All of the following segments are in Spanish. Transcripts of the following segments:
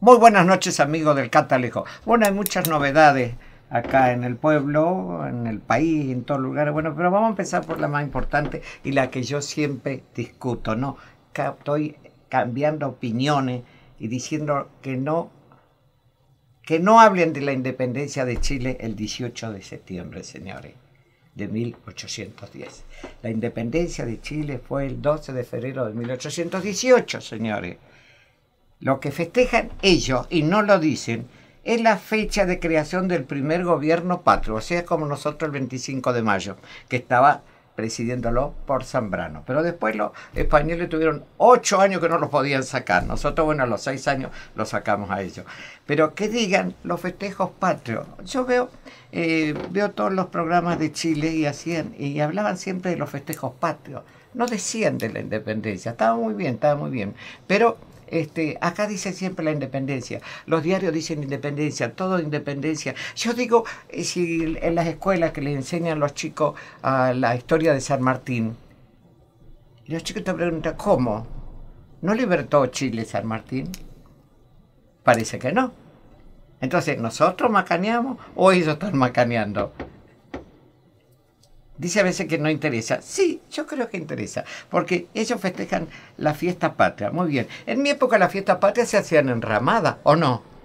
Muy buenas noches, amigos del Catalejo. Bueno, hay muchas novedades acá en el pueblo, en el país, en todos lugares. Bueno, pero vamos a empezar por la más importante y la que yo siempre discuto, ¿no? Estoy cambiando opiniones y diciendo que no que no hablen de la independencia de Chile el 18 de septiembre, señores, de 1810. La independencia de Chile fue el 12 de febrero de 1818, señores. Lo que festejan ellos y no lo dicen es la fecha de creación del primer gobierno patrio, o sea, como nosotros el 25 de mayo, que estaba presidiéndolo por Zambrano. Pero después los españoles tuvieron ocho años que no los podían sacar. Nosotros, bueno, a los seis años los sacamos a ellos. Pero que digan los festejos patrios. Yo veo, eh, veo todos los programas de Chile y hacían, y hablaban siempre de los festejos patrios. No decían de la independencia. Estaba muy bien, estaba muy bien. Pero este, acá dice siempre la independencia, los diarios dicen independencia, todo independencia. Yo digo, eh, si en las escuelas que les enseñan los chicos la historia de San Martín, los chicos te preguntan, ¿cómo? ¿No libertó Chile San Martín? Parece que no. Entonces, ¿nosotros macaneamos o ellos están macaneando? Dice a veces que no interesa. Sí, yo creo que interesa, porque ellos festejan la fiesta patria. Muy bien. En mi época la fiesta patria se hacían ramada, ¿o no?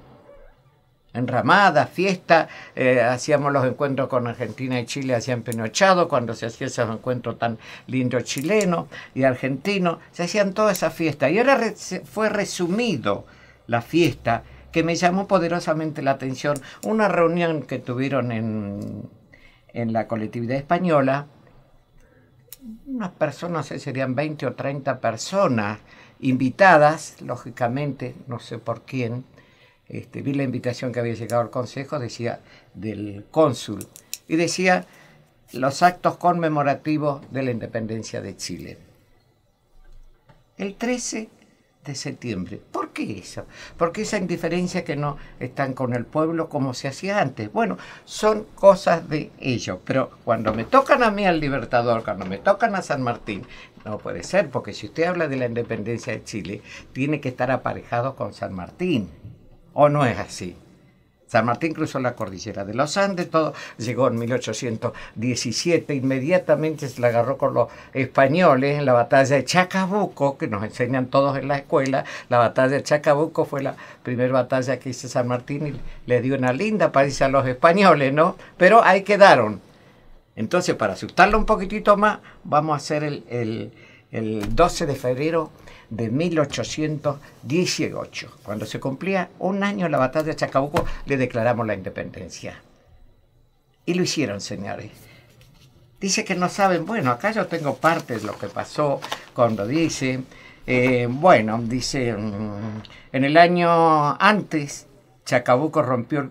enramada, fiesta, eh, hacíamos los encuentros con Argentina y Chile, hacían Pinochado, cuando se hacía esos encuentros tan lindos chileno y argentino se hacían todas esas fiestas. Y ahora fue resumido la fiesta que me llamó poderosamente la atención, una reunión que tuvieron en en la colectividad española, unas personas, eh, serían 20 o 30 personas invitadas, lógicamente, no sé por quién. Este, vi la invitación que había llegado al Consejo, decía, del cónsul, y decía los actos conmemorativos de la independencia de Chile. El 13 de septiembre. ¿Por qué eso? ¿Por esa indiferencia que no están con el pueblo como se hacía antes? Bueno, son cosas de ellos, pero cuando me tocan a mí al Libertador, cuando me tocan a San Martín, no puede ser, porque si usted habla de la independencia de Chile, tiene que estar aparejado con San Martín, ¿o no es así? San Martín cruzó la cordillera de los Andes, todo llegó en 1817, inmediatamente se la agarró con los españoles en la batalla de Chacabuco, que nos enseñan todos en la escuela. La batalla de Chacabuco fue la primera batalla que hizo San Martín y le dio una linda paliza a los españoles, ¿no? Pero ahí quedaron. Entonces, para asustarlo un poquitito más, vamos a hacer el el 12 de febrero de 1818. Cuando se cumplía un año la batalla de Chacabuco, le declaramos la independencia. Y lo hicieron, señores. Dice que no saben, bueno, acá yo tengo parte de lo que pasó cuando dice, eh, bueno, dice, mm, en el año antes Chacabuco rompió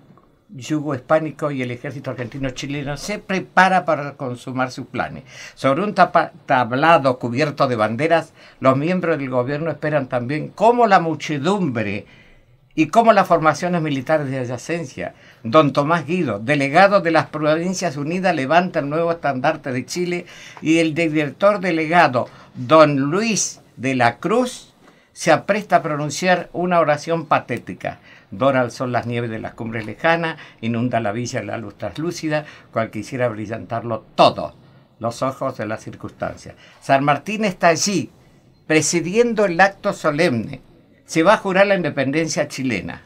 yugo hispánico y el ejército argentino chileno se prepara para consumar sus planes. Sobre un tablado cubierto de banderas, los miembros del gobierno esperan también cómo la muchedumbre y cómo las formaciones militares de adyacencia. Don Tomás Guido, delegado de las Provincias Unidas, levanta el nuevo estandarte de Chile y el director delegado, don Luis de la Cruz, se apresta a pronunciar una oración patética. Doral son las nieves de las cumbres lejanas, inunda la villa la luz traslúcida, cual quisiera brillantarlo todo, los ojos de las circunstancias. San Martín está allí, presidiendo el acto solemne. Se va a jurar la independencia chilena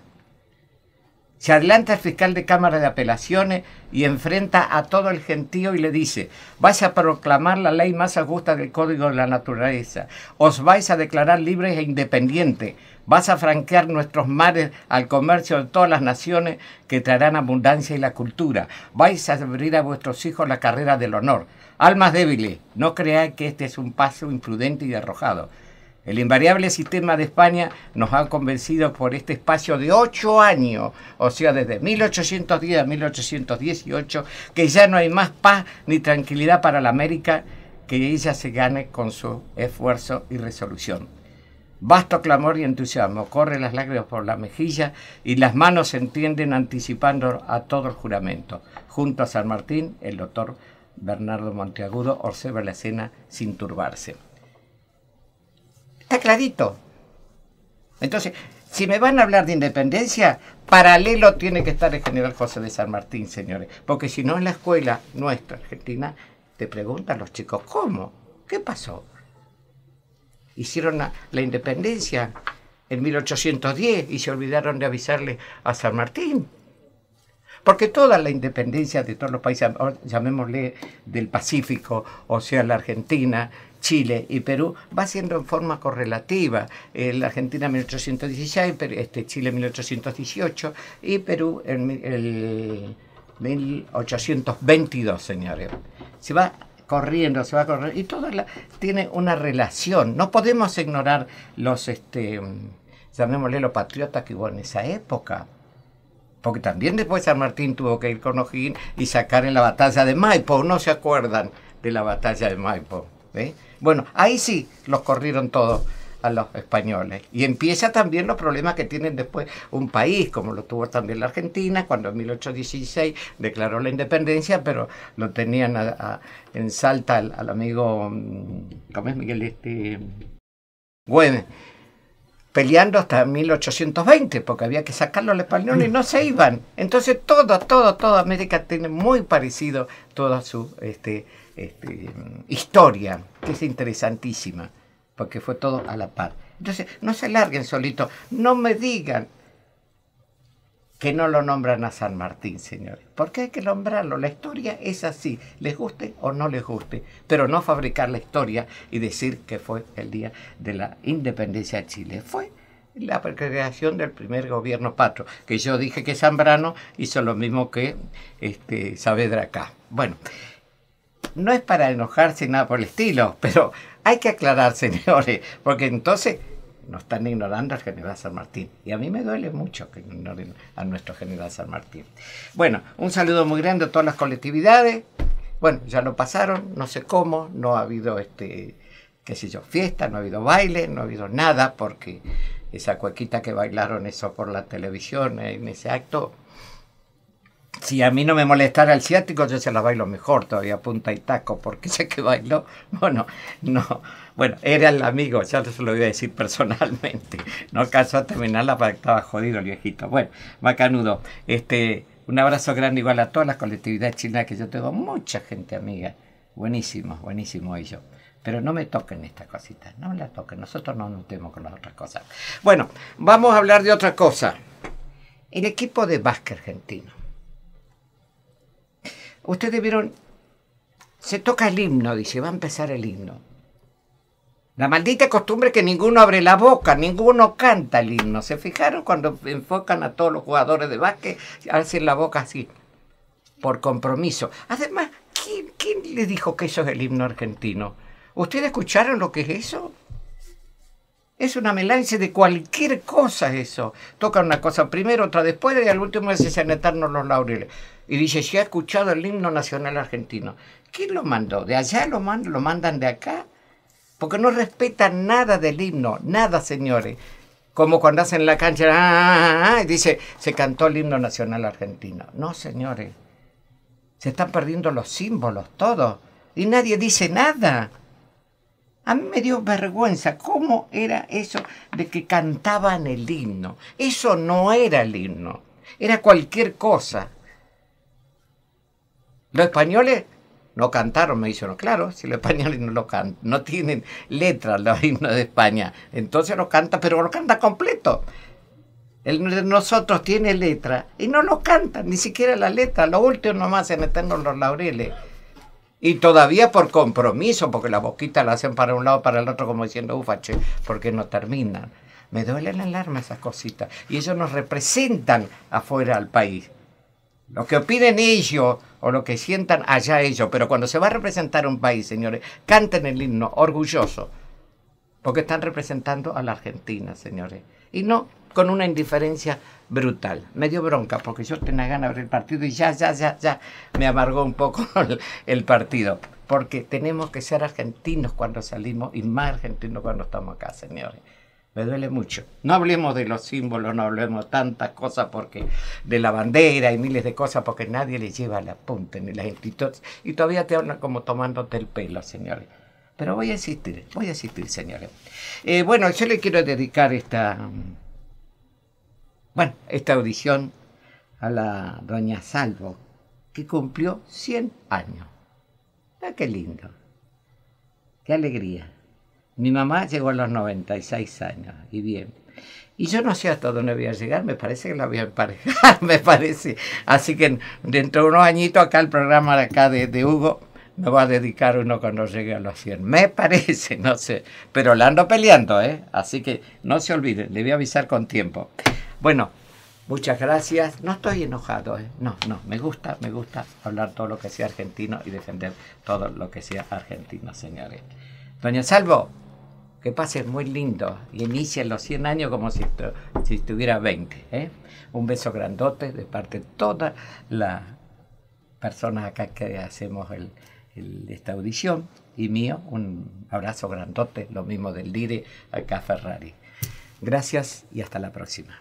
adelanta el fiscal de Cámara de Apelaciones y enfrenta a todo el gentío y le dice, vais a proclamar la ley más augusta del Código de la Naturaleza, os vais a declarar libres e independientes, vas a franquear nuestros mares al comercio de todas las naciones que traerán abundancia y la cultura, vais a abrir a vuestros hijos la carrera del honor. Almas débiles, no creáis que este es un paso imprudente y arrojado el invariable sistema de España nos ha convencido por este espacio de ocho años, o sea, desde 1810 a 1818, que ya no hay más paz ni tranquilidad para la América que ella se gane con su esfuerzo y resolución. Vasto clamor y entusiasmo, corren las lágrimas por la mejilla y las manos se entienden anticipando a todo el juramento. Junto a San Martín, el doctor Bernardo Monteagudo observa la escena sin turbarse. Está clarito. Entonces, si me van a hablar de independencia, paralelo tiene que estar el general José de San Martín, señores. Porque si no, en la escuela nuestra argentina te preguntan los chicos, ¿cómo? ¿Qué pasó? Hicieron la, la independencia en 1810 y se olvidaron de avisarle a San Martín. Porque toda la independencia de todos los países, llamémosle del Pacífico, o sea, la Argentina, Chile y Perú va siendo en forma correlativa. Eh, la Argentina en 1816, este, Chile en 1818 y Perú en 1822, señores. Se va corriendo, se va corriendo y todo la, tiene una relación. No podemos ignorar los, este, mm, llamémosle los patriotas que hubo en esa época porque también después San Martín tuvo que ir con O'Higgins y sacar en la batalla de Maipo, no se acuerdan de la batalla de Maipo. ¿eh? Bueno, ahí sí los corrieron todos a los españoles. Y empieza también los problemas que tienen después un país, como lo tuvo también la Argentina, cuando en 1816 declaró la independencia, pero lo tenían en Salta al, amigo, mm, Miguel? Este, Güemes peleando hasta 1820, porque había que sacar al español y no se iban. Entonces todo, todo, toda América tiene muy parecido toda su este, este, historia, que es interesantísima, porque fue todo a la par. Entonces, no se larguen solitos, no me digan, que no lo nombran a San Martín, señores. Porque hay que nombrarlo. La historia es así, les guste o no les guste, pero no fabricar la historia y decir que fue el día de la independencia de Chile. Fue la creación del primer gobierno patro, que yo dije que Zambrano hizo lo mismo que este, Saavedra acá. Bueno, no es para enojarse nada por el estilo, pero hay que aclarar, señores, porque entonces nos están ignorando al general San Martín. Y a mí me duele mucho que ignoren a nuestro general San Martín. Bueno, un saludo muy grande a todas las colectividades. Bueno, ya lo pasaron, no sé cómo, no ha habido este qué sé yo, fiesta, no ha habido baile, no ha habido nada, porque esa cuequita que bailaron eso por la televisión en ese acto, si a mí no me molestara el ciático, yo se la bailo mejor todavía, punta y taco, porque sé que bailó. Bueno, no. Bueno, era el amigo, ya se lo iba a decir personalmente. No alcanzó a terminarla para que estaba jodido el viejito. Bueno, macanudo. Este, un abrazo grande igual a todas las colectividades chinas que yo tengo mucha gente amiga. Buenísimo, buenísimo ellos. Pero no me toquen estas cositas, no me las toquen. Nosotros no nos notemos con las otras cosas. Bueno, vamos a hablar de otra cosa. El equipo de básquet argentino Ustedes vieron, se toca el himno, dice, va a empezar el himno. La maldita costumbre que ninguno abre la boca, ninguno canta el himno. ¿Se fijaron cuando enfocan a todos los jugadores de básquet? Hacen la boca así, por compromiso. Además, ¿quién, quién le dijo que eso es el himno argentino? ¿Ustedes escucharon lo que es eso? Es una melancia de cualquier cosa eso. Toca una cosa primero, otra después y al último se eternos los laureles. Y dice, si ha escuchado el himno nacional argentino. ¿Quién lo mandó? ¿De allá lo mandan? ¿Lo mandan de acá? Porque no respetan nada del himno, nada, señores. Como cuando hacen la cancha, ah, ah, ah, y dice, se cantó el himno nacional argentino. No, señores. Se están perdiendo los símbolos, todos. Y nadie dice nada. A mí me dio vergüenza cómo era eso de que cantaban el himno. Eso no era el himno, era cualquier cosa. Los españoles no cantaron, me dijeron, claro, si los españoles no lo no tienen letras los himnos de España, entonces lo canta, pero lo canta completo. El de nosotros tiene letra y no lo cantan, ni siquiera la letra, lo último nomás en eternos los laureles. Y todavía por compromiso, porque la boquita la hacen para un lado, para el otro, como diciendo, ufache, porque no terminan. Me duele la alarma esas cositas. Y ellos nos representan afuera al país. Lo que opinen ellos o lo que sientan allá ellos. Pero cuando se va a representar un país, señores, canten el himno orgulloso. Porque están representando a la Argentina, señores. Y no con una indiferencia brutal. Me dio bronca porque yo tenía ganas de ver el partido y ya, ya, ya, ya me amargó un poco el, partido. Porque tenemos que ser argentinos cuando salimos y más argentinos cuando estamos acá, señores. Me duele mucho. No hablemos de los símbolos, no hablemos tantas cosas porque de la bandera y miles de cosas porque nadie le lleva la punta ni las instituciones. Y todavía te hablan como tomándote el pelo, señores. Pero voy a insistir, voy a insistir, señores. Eh, bueno, yo le quiero dedicar esta, bueno, esta audición a la doña Salvo, que cumplió 100 años. Ah, qué lindo. Qué alegría. Mi mamá llegó a los 96 años y bien. Y yo no sé hasta dónde voy a llegar, me parece que la voy a emparejar, me parece. Así que dentro de unos añitos acá el programa de acá de, Hugo me va a dedicar uno cuando llegue a los 100. Me parece, no sé. Pero la ando peleando, ¿eh? Así que no se olviden, le voy a avisar con tiempo. Bueno, muchas gracias. No estoy enojado, ¿eh? no, no, me gusta, me gusta hablar todo lo que sea argentino y defender todo lo que sea argentino, señores. Doña Salvo, que pases muy lindo y inicien los 100 años como si, estuviera 20. ¿eh? Un beso grandote de parte de todas las personas acá que hacemos esta audición y mío, un abrazo grandote, lo mismo del líder acá Ferrari. Gracias y hasta la próxima.